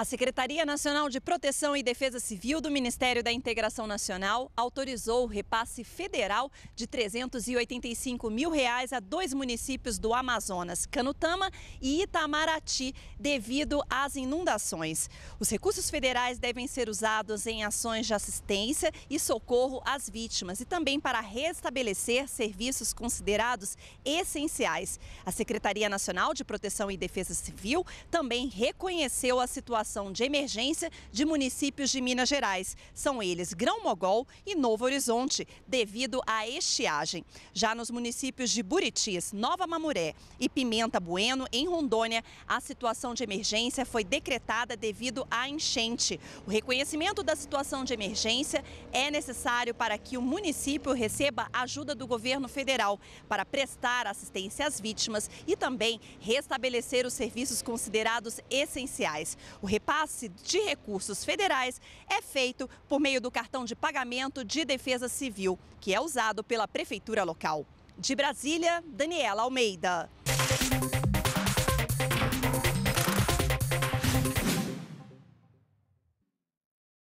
A Secretaria Nacional de Proteção e Defesa Civil do Ministério da Integração Nacional autorizou o repasse federal de 385 mil reais a dois municípios do Amazonas, Canutama e Itamaraty, devido às inundações. Os recursos federais devem ser usados em ações de assistência e socorro às vítimas e também para restabelecer serviços considerados essenciais. A Secretaria Nacional de Proteção e Defesa Civil também reconheceu a situação situação de emergência de municípios de Minas Gerais. São eles Grão-Mogol e Novo Horizonte, devido à estiagem. Já nos municípios de Buritis, Nova Mamuré e Pimenta Bueno, em Rondônia, a situação de emergência foi decretada devido à enchente. O reconhecimento da situação de emergência é necessário para que o município receba ajuda do governo federal para prestar assistência às vítimas e também restabelecer os serviços considerados essenciais. O repasse de recursos federais é feito por meio do cartão de pagamento de defesa civil, que é usado pela prefeitura local. De Brasília, Daniela Almeida.